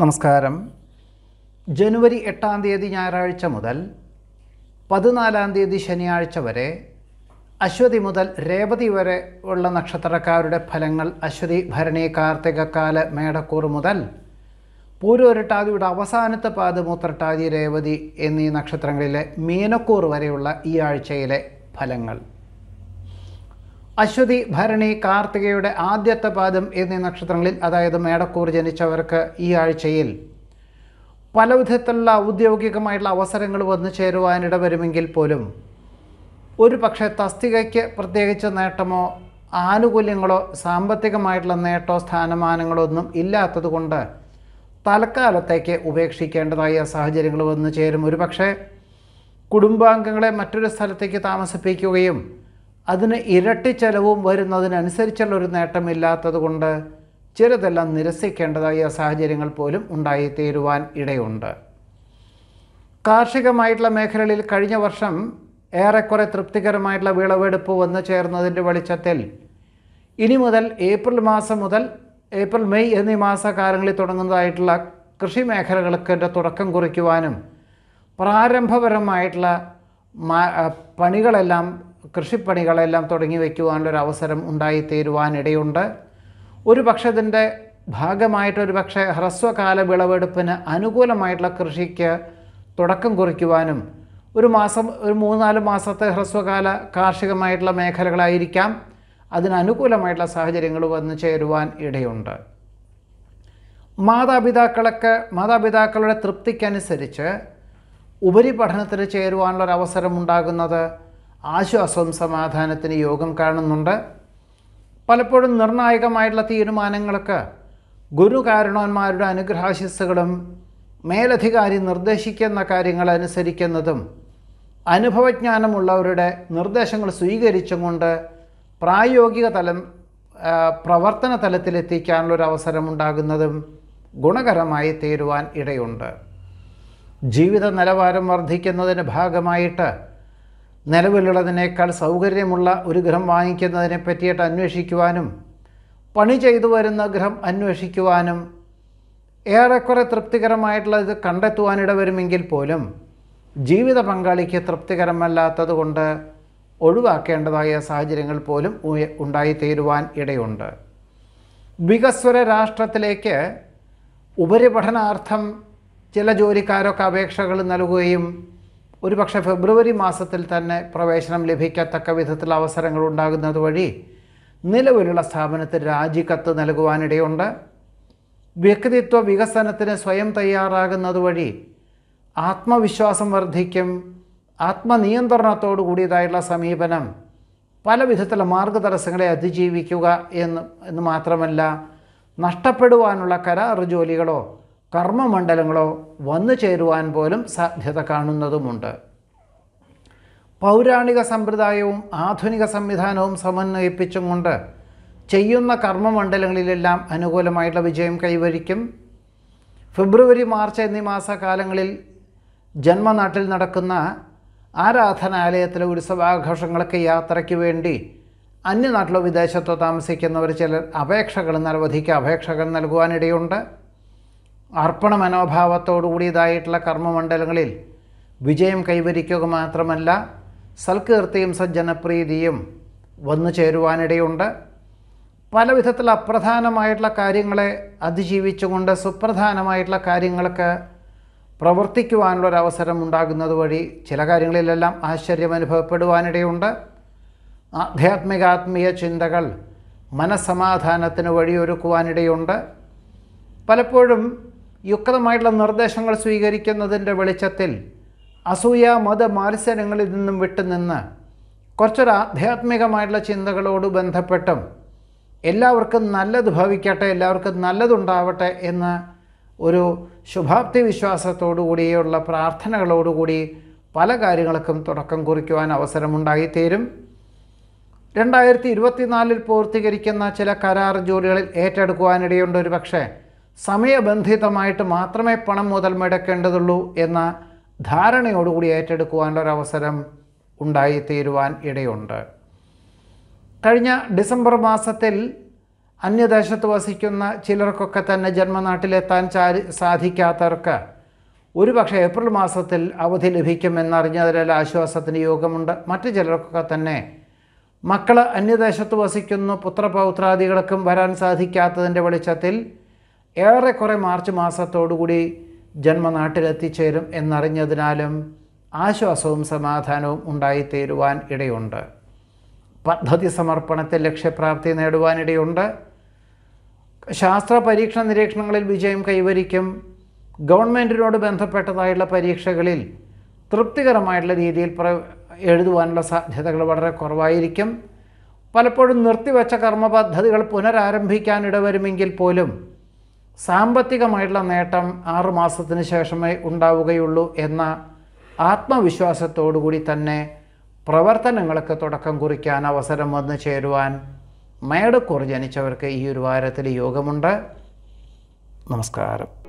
നമസ്കാരം ജനുവരി എട്ടാം തീയതി ഞായറാഴ്ച മുതൽ പതിനാലാം തീയതി ശനിയാഴ്ച വരെ അശ്വതി മുതൽ രേവതി വരെ ഉള്ള നക്ഷത്രക്കാരുടെ ഫലങ്ങൾ അശ്വതി ഭരണി കാർത്തികക്കാല മേടക്കൂർ മുതൽ പൂരോരട്ടാതിയുടെ അവസാനത്തെ പാത് മൂത്രട്ടാതി രേവതി എന്നീ നക്ഷത്രങ്ങളിലെ മീനക്കൂർ വരെയുള്ള ഈ ആഴ്ചയിലെ ഫലങ്ങൾ അശ്വതി ഭരണി കാർത്തികയുടെ ആദ്യത്തെ പാദം എന്നീ നക്ഷത്രങ്ങളിൽ അതായത് മേടക്കൂർ ജനിച്ചവർക്ക് ഈ ആഴ്ചയിൽ പല വിധത്തിലുള്ള ഔദ്യോഗികമായിട്ടുള്ള അവസരങ്ങൾ വന്നു ചേരുവാനിട വരുമെങ്കിൽ പോലും ഒരു പക്ഷേ തസ്തികയ്ക്ക് പ്രത്യേകിച്ച് നേട്ടമോ ആനുകൂല്യങ്ങളോ സാമ്പത്തികമായിട്ടുള്ള നേട്ടോ സ്ഥാനമാനങ്ങളോ ഒന്നും ഇല്ലാത്തതുകൊണ്ട് തൽക്കാലത്തേക്ക് ഉപേക്ഷിക്കേണ്ടതായ സാഹചര്യങ്ങൾ വന്നു ചേരും ഒരു പക്ഷേ കുടുംബാംഗങ്ങളെ മറ്റൊരു സ്ഥലത്തേക്ക് താമസിപ്പിക്കുകയും അതിന് ഇരട്ടി ചെലവും വരുന്നതിനനുസരിച്ചുള്ള ഒരു നേട്ടമില്ലാത്തത് കൊണ്ട് ചിലതെല്ലാം നിരസിക്കേണ്ടതായ സാഹചര്യങ്ങൾ പോലും ഉണ്ടായിത്തീരുവാൻ ഇടയുണ്ട് കാർഷികമായിട്ടുള്ള മേഖലകളിൽ കഴിഞ്ഞ വർഷം ഏറെക്കുറെ തൃപ്തികരമായിട്ടുള്ള വിളവെടുപ്പ് വന്നു ചേർന്നതിൻ്റെ വെളിച്ചത്തിൽ ഇനി മുതൽ ഏപ്രിൽ മാസം മുതൽ ഏപ്രിൽ മെയ് എന്നീ മാസകാലങ്ങളിൽ തുടങ്ങുന്നതായിട്ടുള്ള കൃഷി മേഖലകൾക്ക് തുടക്കം കുറിക്കുവാനും പ്രാരംഭപരമായിട്ടുള്ള പണികളെല്ലാം കൃഷിപ്പണികളെല്ലാം തുടങ്ങി വയ്ക്കുവാനുള്ളൊരു അവസരം ഉണ്ടായിത്തീരുവാനിടയുണ്ട് ഒരു പക്ഷേ ഇതിൻ്റെ ഭാഗമായിട്ട് ഒരു പക്ഷേ ഹ്രസ്വകാല വിളവെടുപ്പിന് അനുകൂലമായിട്ടുള്ള കൃഷിക്ക് തുടക്കം കുറിക്കുവാനും ഒരു മാസം ഒരു മൂന്നാല് മാസത്തെ ഹ്രസ്വകാല കാർഷികമായിട്ടുള്ള മേഖലകളായിരിക്കാം അതിനനുകൂലമായിട്ടുള്ള സാഹചര്യങ്ങൾ വന്നു ചേരുവാൻ ഇടയുണ്ട് മാതാപിതാക്കളൊക്കെ മാതാപിതാക്കളുടെ തൃപ്തിക്കനുസരിച്ച് ഉപരിപഠനത്തിന് ചേരുവാനുള്ള ഒരു അവസരം ഉണ്ടാകുന്നത് ആശ്വാസവും സമാധാനത്തിന് യോഗം കാണുന്നുണ്ട് പലപ്പോഴും നിർണായകമായിട്ടുള്ള തീരുമാനങ്ങളൊക്കെ ഗുരു കാരണവന്മാരുടെ അനുഗ്രഹാശിസ്സുകളും മേലധികാരി നിർദ്ദേശിക്കുന്ന കാര്യങ്ങൾ അനുസരിക്കുന്നതും അനുഭവജ്ഞാനമുള്ളവരുടെ നിർദ്ദേശങ്ങൾ സ്വീകരിച്ചും കൊണ്ട് പ്രായോഗിക തലം പ്രവർത്തന തലത്തിലെത്തിക്കാനുള്ളൊരു അവസരമുണ്ടാകുന്നതും ഗുണകരമായി തീരുവാൻ ഇടയുണ്ട് ജീവിത നിലവാരം വർദ്ധിക്കുന്നതിന് ഭാഗമായിട്ട് നിലവിലുള്ളതിനേക്കാൾ സൗകര്യമുള്ള ഒരു ഗൃഹം വാങ്ങിക്കുന്നതിനെ പറ്റിയിട്ട് അന്വേഷിക്കുവാനും പണി ചെയ്തു വരുന്ന ഗൃഹം അന്വേഷിക്കുവാനും ഏറെക്കുറെ ഇത് കണ്ടെത്തുവാനിട വരുമെങ്കിൽ പോലും ജീവിത പങ്കാളിക്ക് തൃപ്തികരമല്ലാത്തത് കൊണ്ട് ഒഴിവാക്കേണ്ടതായ സാഹചര്യങ്ങൾ പോലും ഉണ്ടായിത്തീരുവാൻ ഇടയുണ്ട് വികസ്വര രാഷ്ട്രത്തിലേക്ക് ഉപരിപഠനാർത്ഥം ചില ജോലിക്കാരൊക്കെ അപേക്ഷകൾ നൽകുകയും ഒരുപക്ഷെ ഫെബ്രുവരി മാസത്തിൽ തന്നെ പ്രവേശനം ലഭിക്കത്തക്ക വിധത്തിൽ അവസരങ്ങൾ ഉണ്ടാകുന്നത് വഴി നിലവിലുള്ള സ്ഥാപനത്തിന് രാജിക്കത്ത് നൽകുവാനിടയുണ്ട് വ്യക്തിത്വ വികസനത്തിന് സ്വയം തയ്യാറാകുന്നത് വഴി ആത്മവിശ്വാസം വർദ്ധിക്കും ആത്മനിയന്ത്രണത്തോടു കൂടിയതായുള്ള സമീപനം പല വിധത്തിലുള്ള മാർഗതടസ്സങ്ങളെ അതിജീവിക്കുക എന്ന് എന്ന് മാത്രമല്ല നഷ്ടപ്പെടുവാനുള്ള കരാർ ജോലികളോ കർമ്മമണ്ഡലങ്ങളോ വന്നു ചേരുവാൻ പോലും സാധ്യത കാണുന്നതുമുണ്ട് പൗരാണിക സമ്പ്രദായവും ആധുനിക സംവിധാനവും സമന്വയിപ്പിച്ചും കൊണ്ട് ചെയ്യുന്ന കർമ്മമണ്ഡലങ്ങളിലെല്ലാം അനുകൂലമായിട്ടുള്ള വിജയം കൈവരിക്കും ഫെബ്രുവരി മാർച്ച് എന്നീ മാസകാലങ്ങളിൽ ജന്മനാട്ടിൽ നടക്കുന്ന ആരാധനാലയത്തിലെ ഉത്സവാഘോഷങ്ങളൊക്കെ യാത്രയ്ക്ക് വേണ്ടി അന്യനാട്ടിലോ വിദേശത്തോ താമസിക്കുന്നവർ ചിലർ അപേക്ഷകൾ നിരവധിക്ക് അപേക്ഷകൾ നൽകുവാനിടയുണ്ട് അർപ്പണ മനോഭാവത്തോടുകൂടിയതായിട്ടുള്ള കർമ്മമണ്ഡലങ്ങളിൽ വിജയം കൈവരിക്കുക മാത്രമല്ല സൽകീർത്തിയും സജ്ജനപ്രീതിയും വന്നു ചേരുവാനിടയുണ്ട് പല വിധത്തിൽ അപ്രധാനമായിട്ടുള്ള കാര്യങ്ങളെ അതിജീവിച്ചുകൊണ്ട് സുപ്രധാനമായിട്ടുള്ള കാര്യങ്ങൾക്ക് പ്രവർത്തിക്കുവാനുള്ള ഒരു അവസരം ഉണ്ടാകുന്നത് വഴി ചില കാര്യങ്ങളിലെല്ലാം ആശ്ചര്യം അനുഭവപ്പെടുവാനിടയുണ്ട് ആധ്യാത്മികാത്മീയ ചിന്തകൾ മനസ്സമാധാനത്തിന് വഴിയൊരുക്കുവാനിടയുണ്ട് പലപ്പോഴും യുക്തമായിട്ടുള്ള നിർദ്ദേശങ്ങൾ സ്വീകരിക്കുന്നതിൻ്റെ വെളിച്ചത്തിൽ അസൂയ മത മാത്സരങ്ങളിൽ നിന്നും വിട്ടുനിന്ന് കുറച്ചൊരു ആധ്യാത്മികമായിട്ടുള്ള ചിന്തകളോട് ബന്ധപ്പെട്ടും എല്ലാവർക്കും നല്ലത് ഭവിക്കട്ടെ എല്ലാവർക്കും നല്ലതുണ്ടാവട്ടെ എന്ന ഒരു ശുഭാപ്തി വിശ്വാസത്തോടുകൂടിയുള്ള പ്രാർത്ഥനകളോടുകൂടി പല കാര്യങ്ങൾക്കും തുടക്കം കുറിക്കുവാൻ അവസരമുണ്ടായിത്തീരും രണ്ടായിരത്തി ഇരുപത്തിനാലിൽ പൂർത്തീകരിക്കുന്ന ചില കരാർ ജോലികളിൽ ഏറ്റെടുക്കുവാനിടയുണ്ട് ഒരു പക്ഷേ സമയബന്ധിതമായിട്ട് മാത്രമേ പണം മുതൽ മുടക്കേണ്ടതുള്ളൂ എന്ന ധാരണയോടുകൂടി ഏറ്റെടുക്കുവാനൊരവസരം ഉണ്ടായിത്തീരുവാൻ ഇടയുണ്ട് കഴിഞ്ഞ ഡിസംബർ മാസത്തിൽ അന്യദേശത്ത് വസിക്കുന്ന ചിലർക്കൊക്കെ തന്നെ ജന്മനാട്ടിലെത്താൻ ചാരി സാധിക്കാത്തവർക്ക് ഒരുപക്ഷെ ഏപ്രിൽ മാസത്തിൽ അവധി ലഭിക്കുമെന്നറിഞ്ഞതിൽ ആശ്വാസത്തിന് യോഗമുണ്ട് മറ്റു ചിലർക്കൊക്കെ തന്നെ മക്കൾ അന്യദേശത്ത് വസിക്കുന്നു പുത്രപൗത്രാദികൾക്കും വരാൻ സാധിക്കാത്തതിൻ്റെ വെളിച്ചത്തിൽ ഏറെക്കുറെ മാർച്ച് മാസത്തോടുകൂടി ജന്മനാട്ടിലെത്തിച്ചേരും എന്നറിഞ്ഞതിനാലും ആശ്വാസവും സമാധാനവും ഉണ്ടായിത്തീരുവാൻ ഇടയുണ്ട് പദ്ധതി സമർപ്പണത്തിൽ ലക്ഷ്യപ്രാപ്തി നേടുവാനിടയുണ്ട് ശാസ്ത്ര പരീക്ഷണ നിരീക്ഷണങ്ങളിൽ വിജയം കൈവരിക്കും ഗവൺമെൻറ്റിനോട് ബന്ധപ്പെട്ടതായുള്ള പരീക്ഷകളിൽ തൃപ്തികരമായിട്ടുള്ള രീതിയിൽ പ്ര എഴുതുവാനുള്ള സാധ്യതകൾ വളരെ കുറവായിരിക്കും പലപ്പോഴും നിർത്തിവെച്ച കർമ്മ പദ്ധതികൾ പുനരാരംഭിക്കാനിടവരുമെങ്കിൽ പോലും സാമ്പത്തികമായിട്ടുള്ള നേട്ടം ആറുമാസത്തിന് ശേഷമേ ഉണ്ടാവുകയുള്ളൂ എന്ന ആത്മവിശ്വാസത്തോടുകൂടി തന്നെ പ്രവർത്തനങ്ങൾക്ക് തുടക്കം കുറിക്കാൻ അവസരം വന്നു ചേരുവാൻ മേടക്കൂർ ജനിച്ചവർക്ക് ഈ ഒരു വാരത്തിൽ യോഗമുണ്ട് നമസ്കാരം